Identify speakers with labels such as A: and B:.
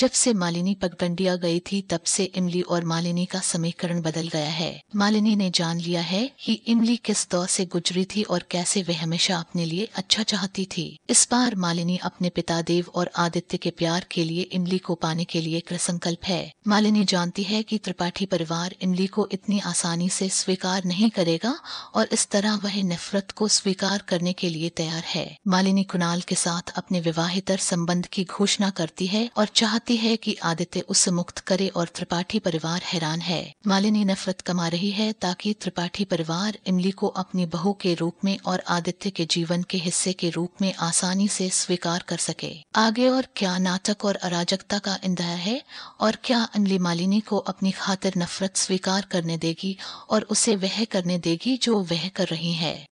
A: जब से मालिनी पगडंडिया गई थी तब से इमली और मालिनी का समीकरण बदल गया है मालिनी ने जान लिया है कि इमली किस दौर से गुजरी थी और कैसे वह हमेशा अपने लिए अच्छा चाहती थी इस बार मालिनी अपने पिता देव और आदित्य के प्यार के लिए इमली को पाने के लिए कृसंकल्प है मालिनी जानती है कि त्रिपाठी परिवार इमली को इतनी आसानी से स्वीकार नहीं करेगा और इस तरह वह नफरत को स्वीकार करने के लिए तैयार है मालिनी कुणाल के साथ अपने विवाहितर संबंध की घोषणा करती है और चाहती चाहती है कि आदित्य उससे मुक्त करे और त्रिपाठी परिवार हैरान है मालिनी नफरत कमा रही है ताकि त्रिपाठी परिवार इमली को अपनी बहू के रूप में और आदित्य के जीवन के हिस्से के रूप में आसानी से स्वीकार कर सके आगे और क्या नाटक और अराजकता का इंदया है और क्या इमली मालिनी को अपनी खातिर नफरत स्वीकार करने देगी और उसे वह करने देगी जो वह कर रही है